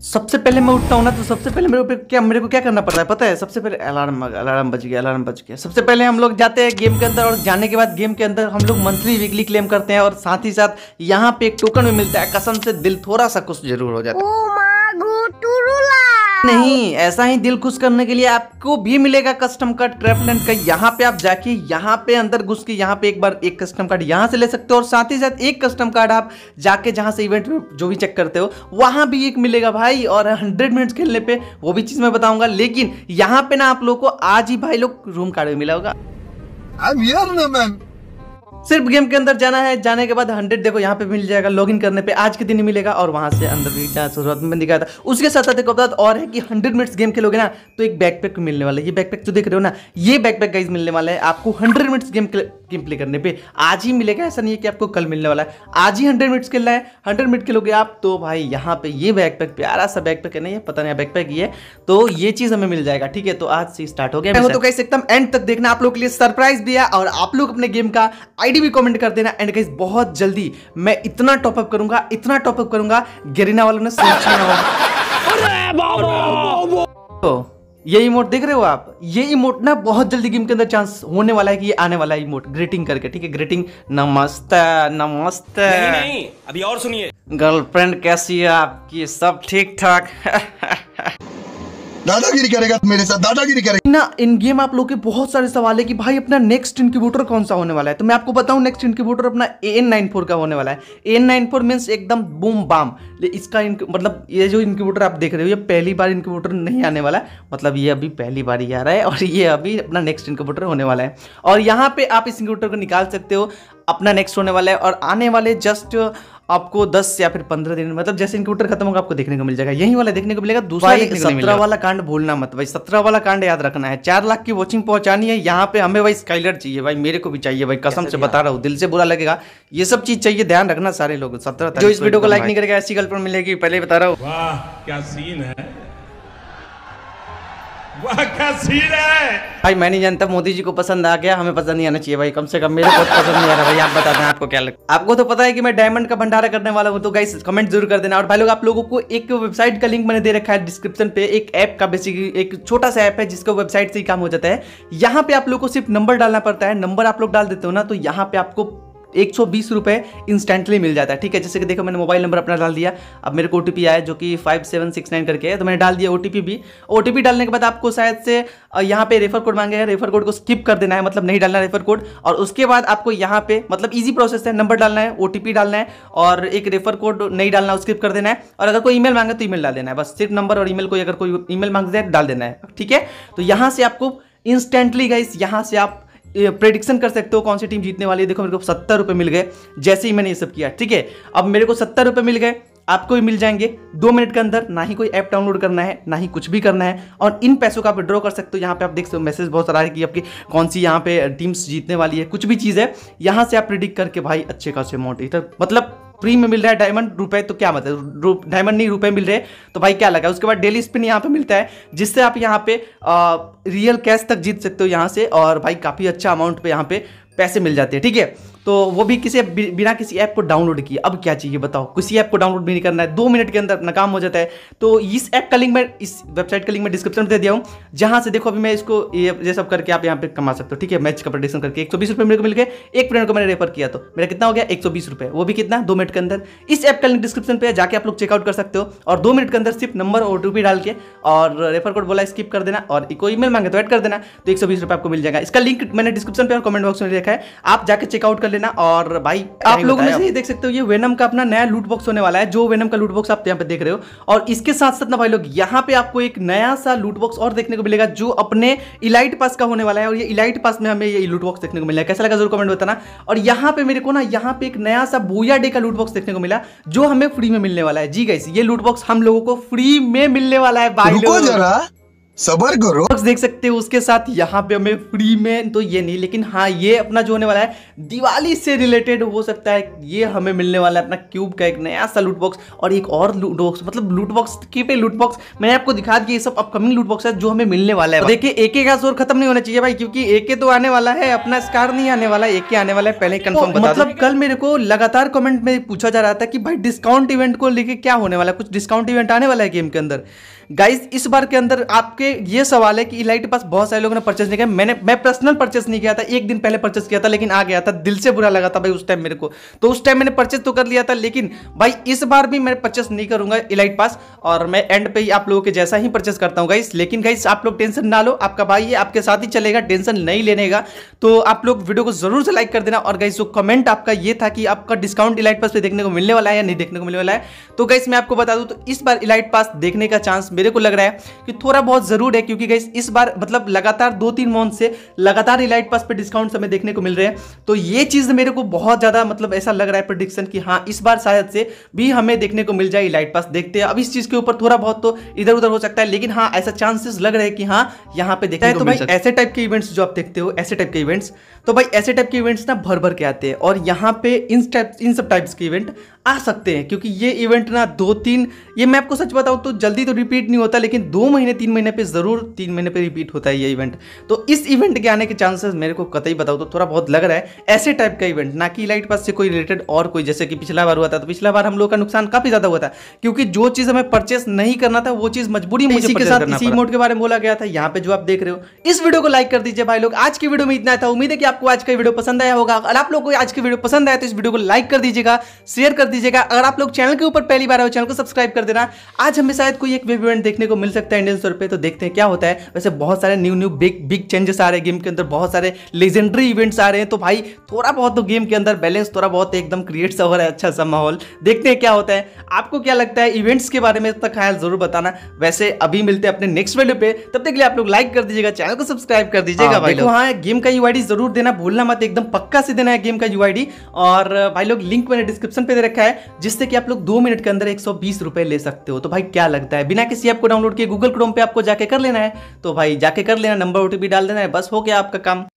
सबसे पहले मैं उठता हूँ ना तो सबसे पहले मेरे को क्या मेरे को क्या करना पड़ता है पता है सबसे पहले अलार्म अलार्म बज गया अलार्म बज गया सबसे पहले हम लोग जाते हैं गेम के अंदर और जाने के बाद गेम के अंदर हम लोग मंथली वीकली क्लेम करते हैं और साथ ही साथ यहाँ पे एक टोकन भी मिलता है कसम से दिल थोड़ा सा कुछ जरूर हो जाता है oh नहीं ऐसा ही दिल खुश करने के लिए आपको भी मिलेगा कस्टम कट क्रेपलैंड का यहाँ पे आप जाके यहाँ पे अंदर घुस के यहाँ पे एक बार एक कस्टम कार्ड यहाँ से ले सकते हो और साथ ही साथ एक कस्टम कार्ड आप जाके जहाँ से इवेंट में जो भी चेक करते हो वहाँ भी एक मिलेगा भाई और हंड्रेड मिनट्स खेलने पे वो भी चीज़ मैं बताऊंगा लेकिन यहाँ पे ना आप लोग को आज ही भाई लोग रूम कार्ड मिला होगा सिर्फ गेम के अंदर जाना है जाने के बाद हंड्रेड देखो यहाँ पे मिल जाएगा लॉगिन करने पे आज के दिन ही मिलेगा और वहां से अंदर भी जाए शुरुआत में दिखाया था उसके साथ साथ एक बात और है कि हंड्रेड मिनट्स गेम खेलोगे ना तो एक बैकपैक मिलने वाला है ये बैकपैक जो देख रहे हो ना ये बैकपैक गाइज मिलने वाला है आपको hundred minutes game game play करने पे आज ही मिलेगा ऐसा नहीं है कि आपको कल मिलने वाला है आज ही हंड्रेड मिनट्स खेलना है हंड्रेड मिनट खेलोगे आप तो भाई यहाँ पे ये बैकपैक प्यारा सा बैकपैक है नहीं है पता नहीं बैकपैक ये तो ये चीज हमें मिल जाएगा ठीक है तो आज से स्टार्ट हो गया तो कैसे तो एकदम एंड तक देखना आप लोग के लिए सरप्राइज भी है और आप लोग अपने गेम का आईडी भी कॉमेंट कर देना एंड गाइस बहुत जल्दी मैं इतना टॉपअप करूंगा इतना टॉपअप करूंगा गेरिना वालों ने सोचा तो ये इमोट देख रहे हो आप ये इमोट ना बहुत जल्दी गेम के अंदर चांस होने वाला है कि ये आने वाला है इमोट ग्रीटिंग करके ठीक है ग्रीटिंग नमस्ते नमस्ते नहीं, नहीं अभी और सुनिए गर्लफ्रेंड कैसी है आपकी सब ठीक ठाक दादागिरी करेगा तो मेरे साथ दादागिरी करेगा ना इन गेम आप लोग के बहुत सारे सवाल है कि भाई अपना नेक्स्ट इनक्यूबूटर कौन सा होने वाला है तो मैं आपको बताऊं नेक्स्ट इनक्यूबूटर अपना ए एन नाइन फोर का होने वाला है A N nine four means एकदम बूम बाम इसका मतलब ये जो इनक्यूबूटर आप देख रहे हो ये पहली बार इनक्यूबूटर नहीं आने वाला है मतलब ये अभी पहली बार ही आ रहा है और ये अभी अपना नेक्स्ट इनक्यूबूटर होने वाला है और यहाँ पे आप इस इनक्यूबूटर को निकाल सकते हो अपना नेक्स्ट होने वाला है और आने वाले जस्ट आपको 10 या फिर 15 दिन मतलब जैसे इनक्यूटर खत्म होगा आपको देखने को मिल जाएगा यही वाला देखने को मिलेगा दूसरा देखने को सत्रह वाला कांड भूलना मत भाई सत्रह वाला कांड याद रखना है चार लाख की वॉचिंग पहुंचानी है यहाँ पे हमें भाई स्काइलर चाहिए भाई मेरे को भी चाहिए भाई कसम से बता हाँ। रहा हूँ दिल से बुरा लगेगा ये सब चीज चाहिए ध्यान रखना सारे लोग सत्रह जो इस वीडियो को लाइक नहीं करेगा ऐसी गल मिलेगी पहले बता रहा हूँ क्या सीन है भाई मैं नहीं जानता मोदी जी को पसंद आ गया हमें पसंद नहीं आना चाहिए भाई कम से कम मेरे को तो पसंद नहीं आ रहा भाई आप बता दें आपको क्या लगता आपको तो पता है कि मैं डायमंड का भंडारा करने वाला हूँ तो गाइस कमेंट जरूर कर देना और भाई लोग आप लोगों को एक वेबसाइट का लिंक मैंने दे रखा है डिस्क्रिप्शन पे एक ऐप का बेसिकली एक छोटा सा ऐप है जिसका वेबसाइट से ही काम हो जाता है यहाँ पे आप लोग को सिर्फ नंबर डालना पड़ता है नंबर आप लोग डाल देते हो ना तो यहाँ पे आपको एक सौ बीस रुपये इंस्टेंटली मिल जाता है ठीक है जैसे कि देखो मैंने मोबाइल नंबर अपना डाल दिया अब मेरे को ओ टी पी आया जो कि फाइव सेवन सिक्स नाइन करके है तो मैंने डाल दिया ओ टी पी भी ओ टी पी डालने के बाद आपको शायद से यहाँ पे रेफर कोड मांगे हैं रेफर कोड को स्किप कर देना है मतलब नहीं डालना रेफर कोड और उसके बाद आपको यहाँ पे मतलब ईजी प्रोसेस है नंबर डालना है ओ टी पी डालना है और एक रेफर कोड नहीं डालना स्किप कर देना है और अगर कोई मेल मांगे तो मेल डाल देना है बस सिर्फ नंबर और मेल कोई अगर कोई ई मेल मांगते हैं डाल देना है ठीक है तो यहाँ से आपको इंस्टेंटली गाइस यहाँ से आप प्रेडिक्शन कर सकते हो कौन सी टीम जीतने वाली है देखो मेरे को सत्तर रुपये मिल गए जैसे ही मैंने ये सब किया ठीक है अब मेरे को सत्तर रुपये मिल गए आपको भी मिल जाएंगे दो मिनट के अंदर ना ही कोई ऐप डाउनलोड करना है ना ही कुछ भी करना है और इन पैसों का आप विड्रॉ कर सकते हो यहाँ पे आप देख सकते हो मैसेज बहुत सारा है कि आपकी कौन सी यहाँ पे टीम्स जीतने वाली है कुछ भी चीज़ है यहाँ से आप प्रिडिक्ट करके भाई अच्छे खासे अमाउंट इधर मतलब फ्री में मिल रहा है डायमंड रुपए तो क्या मतलब डायमंड नहीं रुपए मिल रहे तो भाई क्या लगा उसके बाद डेली स्पिन यहाँ पे मिलता है जिससे आप यहाँ पे आ, रियल कैश तक जीत सकते हो यहाँ से और भाई काफ़ी अच्छा अमाउंट पे यहाँ पे पैसे मिल जाते हैं ठीक है तो वो भी किसी बिना किसी ऐप को डाउनलोड किया अब क्या चाहिए बताओ किसी ऐप को डाउनलोड भी नहीं करना है दो मिनट के अंदर नाकाम हो जाता है तो इस ऐप का लिंक मैं इस वेबसाइट का लिंक मैं डिस्क्रिप्शन में दे दिया हूँ जहाँ से देखो अभी मैं इसको ये ये सब करके आप यहाँ पे कमा सकते हो ठीक है मैच का प्रडिक्शन करके एक सौ बीस रुपये मेरे को मिल गए एक फ्रेंड को मैंने रेफर किया तो मेरा कितना हो गया एक सौ बीस रुपये वो भी कितना दो मिनट के अंदर इस ऐप का लिंक डिस्क्रिप्शन पर जाकर आप लोग चेकआउट कर सकते हो और दो मिनट के अंदर सिर्फ नंबर और ओ डाल के और रेफर कोड बोला स्किप कर देना और कोई ईमेल मांगे तो ऐड कर देना तो एक सौ बीस रुपये आपको मिल जाएगा इसका लिंक मैंने डिस्क्रिप्शन पर कमेंट बॉक्स में रखा है आप जाकर चेकआउट कर लेना और भाई आप लोगों में से ये देख सकते हो ये वेनम का अपना नया लूट बॉक्स होने वाला है जो वेनम का लूट बॉक्स आप यहाँ पे देख रहे हो और इसके साथ साथ ना भाई लोग यहाँ पे आपको एक नया सा लूट बॉक्स और देखने को मिलेगा जो अपने इलाइट पास का होने वाला है और ये इलाइट पास में हमें ये लूट बॉक्स देखने को मिला कैसा लगा जरूर कमेंट बताना और यहाँ पे मेरे को ना यहाँ पे एक नया सा बोया डे का लूट बॉक्स देखने को मिला जो हमें फ्री में मिलने वाला है जी गई ये लूट बॉक्स हम लोगों को फ्री में मिलने वाला है भाई जरा सबर करो देख सकते हो उसके साथ यहाँ पे हमें फ्री में तो ये नहीं लेकिन हाँ ये अपना जो होने वाला है दिवाली से रिलेटेड हो सकता है ये हमें मिलने वाला है अपना क्यूब का एक नया सा लूट बॉक्स और एक और लूट बॉक्स मतलब लूट बॉक्स की पे लूट बॉक्स मैंने आपको दिखा दिया ये सब अपकमिंग लूट बॉक्स है जो हमें मिलने वाला है देखिए एक का जोर खत्म नहीं होना चाहिए भाई क्योंकि एक तो आने वाला है अपना स्कार नहीं आने वाला एक ही आने वाला है पहले कन्फर्म मतलब कल मेरे को लगातार कॉमेंट में पूछा जा रहा था कि भाई डिस्काउंट इवेंट को लेकर क्या होने वाला है कुछ डिस्काउंट इवेंट आने वाला है गेम के अंदर गाइज इस बार के अंदर आपके ये सवाल है कि इलाइट पास बहुत सारे लोगों ने परचेस नहीं किया मैंने मैं पर्सनल परचेस नहीं किया था एक दिन पहले परचेस किया था लेकिन आ गया था दिल से बुरा लगा था भाई उस टाइम मेरे को तो उस टाइम मैंने परचेस तो कर लिया था लेकिन भाई इस बार भी मैं परचेस नहीं करूंगा इलाइट पास और मैं एंड पे ही आप लोगों के जैसा ही परचेस करता हूँ गाइस लेकिन गाइस आप लोग टेंशन ना लो आपका भाई ये आपके साथ ही चलेगा टेंशन नहीं लेने का तो आप लोग वीडियो को जरूर से लाइक कर देना और गाइस जो कमेंट आपका ये था कि आपका डिस्काउंट इलाइट पास पे देखने को मिलने वाला है या नहीं देखने को मिलने वाला है तो गाइस मैं आपको बता दूँ तो इस बार इलाइट पास देखने का चांस मेरे को लग रहा है कि थोड़ा बहुत जरूर है क्योंकि गाइस इस बार मतलब लगातार दो तीन मंथ से लगातार इलाइट पास पे डिस्काउंट हमें देखने को मिल रहे हैं तो ये चीज मेरे को बहुत ज्यादा मतलब ऐसा लग रहा है प्रोडिक्शन की हाँ इस बार शायद से भी हमें देखने को मिल जाए इलाइट पास देखते हैं अब इस चीज के ऊपर थोड़ा बहुत तो इधर उधर हो सकता है लेकिन हाँ ऐसा चांसेस लग रहे हैं कि हाँ यहाँ पे देखते हैं तो भाई ऐसे टाइप के इवेंट्स जो आप देखते हो ऐसे टाइप के इवेंट्स तो भाई ऐसे टाइप के इवेंट्स ना भर भर के आते हैं और यहाँ पे इन टाइप इन सब टाइप्स के इवेंट आ सकते हैं क्योंकि ये इवेंट ना दो तीन ये मैं आपको सच बताऊं तो जल्दी तो रिपीट नहीं होता लेकिन दो महीने तीन महीने पे ज़रूर तीन महीने पे रिपीट होता है ये इवेंट तो इस इवेंट के आने के चांसेस मेरे को कतई बताओ तो थोड़ा बहुत लग रहा है ऐसे टाइप का इवेंट ना कि लाइट पास से कोई रिलेटेड और कोई जैसे कि पिछला बार हुआ था तो पिछला बार हम लोग का नुकसान काफ़ी ज़्यादा हुआ था क्योंकि जो चीज़ हमें परचेस नहीं करना था वो चीज़ मजबूरी तो के मोड के बारे में बोला गया था यहाँ पे जो आप देख रहे हो इस वीडियो को लाइक कर दीजिए भाई लोग आज की वीडियो में इतना था उम्मीद है कि आपको आज का वीडियो पसंद आया होगा अगर आप लोग को आज की वीडियो पसंद आया तो इस वीडियो को लाइक कर दीजिएगा शेयर कर दीजिएगा अगर आप लोग चैनल के ऊपर पहली बार हो चैनल को सब्सक्राइब कर देना आज हमें शायद कोई एक वेब इवेंट देखने को मिल सकता है इंडियन स्टोर पर तो देखते हैं क्या होता है वैसे बहुत सारे new new big big changes आ रहे हैं गेम के अंदर बहुत सारे लेजेंडरी इवेंट्स आ रहे हैं तो भाई थोड़ा बहुत तो गेम के अंदर बैलेंस थोड़ा बहुत एकदम क्रिएट सा हो रहा है अच्छा सा माहौल देखते हैं क्या होता है आपको क्या लगता है इवेंट्स के बारे में अपना ख्याल जरूर बताना वैसे अभी मिलते हैं अपने नेक्स्ट वीडियो पे तब तक लिए आप लोग लाइक कर दीजिएगा चैनल को सब्सक्राइब कर दीजिएगा हाँ, भाई लोग हाँ गेम का यू जरूर देना भूलना मत एकदम पक्का से देना है गेम का यू और भाई लोग लिंक मैंने डिस्क्रिप्शन पे दे रखा है है जिससे कि आप लोग दो मिनट के अंदर एक रुपए ले सकते हो तो भाई क्या लगता है बिना किसी ऐप को डाउनलोड किए गूगल क्रोम पे आपको जाके कर लेना है तो भाई जाके कर लेना नंबर ओटीपी डाल देना है बस हो गया आपका काम